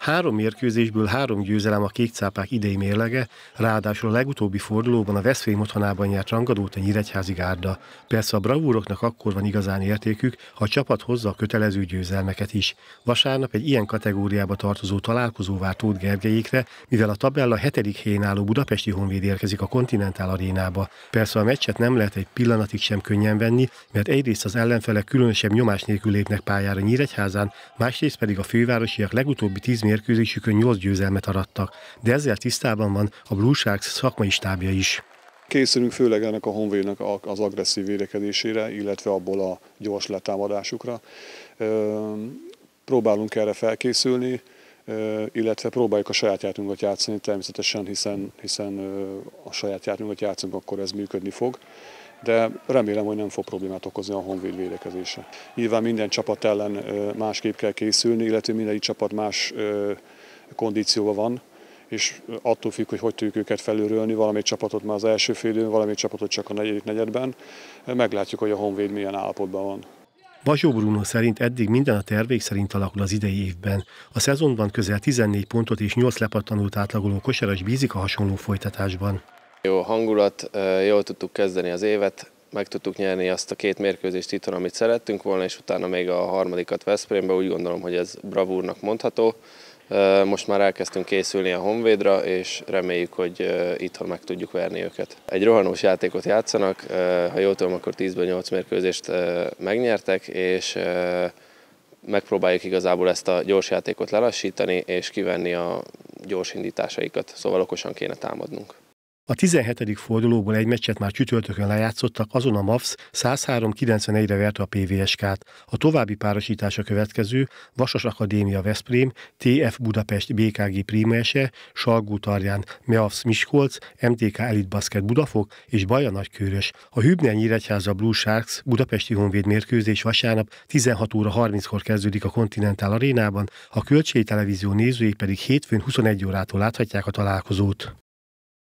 Három mérkőzésből három győzelem a kékcápák idei mérlege, ráadásul a legutóbbi fordulóban a Veszprém otthonában nyert rangadót a Nyíregyházi Gárda. Persze a bravúroknak akkor van igazán értékük, ha a csapat hozza a kötelező győzelmeket is. Vasárnap egy ilyen kategóriába tartozó találkozó vár Tóth Gergelyékre, mivel a tabella hetedik helyén álló budapesti honvéd érkezik a Continental arénába. Persze a meccset nem lehet egy pillanatig sem könnyen venni, mert egyrészt az ellenfelek különösebb nyomás nélkül lépnek pályára Nyíregyházán, másrészt pedig a fővárosiak legutóbbi tíz mérkőzésükön 8 győzelmet arattak, de ezzel tisztában van a Blue Sharks szakmai stábja is. Készülünk főleg ennek a honvédnek az agresszív védekedésére, illetve abból a gyors letámadásukra. Próbálunk erre felkészülni, illetve próbáljuk a saját játunkat játszani természetesen, hiszen, hiszen a saját játunkat játszunk, akkor ez működni fog de remélem, hogy nem fog problémát okozni a honvéd védekezése. Nyilván minden csapat ellen másképp kell készülni, illetve minden csapat más kondícióban van, és attól függ, hogy hogy tudjuk őket felülrőlni, valamelyik csapatot már az első időn, valamelyik csapatot csak a negyedik negyedben. Meglátjuk, hogy a Honvéd milyen állapotban van. Vasó Bruno szerint eddig minden a tervék szerint alakul az idei évben. A szezonban közel 14 pontot és 8 lepattanult átlagoló kosaras bízik a hasonló folytatásban. Jó hangulat, jól tudtuk kezdeni az évet, meg tudtuk nyerni azt a két mérkőzést itthon, amit szerettünk volna, és utána még a harmadikat Veszprémbe, úgy gondolom, hogy ez bravúrnak mondható. Most már elkezdtünk készülni a Honvédra, és reméljük, hogy itthon meg tudjuk verni őket. Egy rohanós játékot játszanak, ha jól tudom, akkor 10-ből 8 mérkőzést megnyertek, és megpróbáljuk igazából ezt a gyors játékot lelassítani, és kivenni a gyors indításaikat, szóval okosan kéne támadnunk. A 17. fordulóból egy meccset már csütörtökön lejátszottak, azon a MAFS 103-91-re verte a PVSK-t. A további párosítása következő Vasas Akadémia Veszprém, TF Budapest BKG Ese, Salgó Tarján, MAFS Miskolc, MTK Elite Basket Budafok és Baja Nagykőrös. A Hübner Nyíregyháza Blue Sharks Budapesti Honvéd mérkőzés vasárnap 16 óra 30-kor kezdődik a Continental Arénában, a Költségi Televízió nézői pedig hétfőn 21 órától láthatják a találkozót.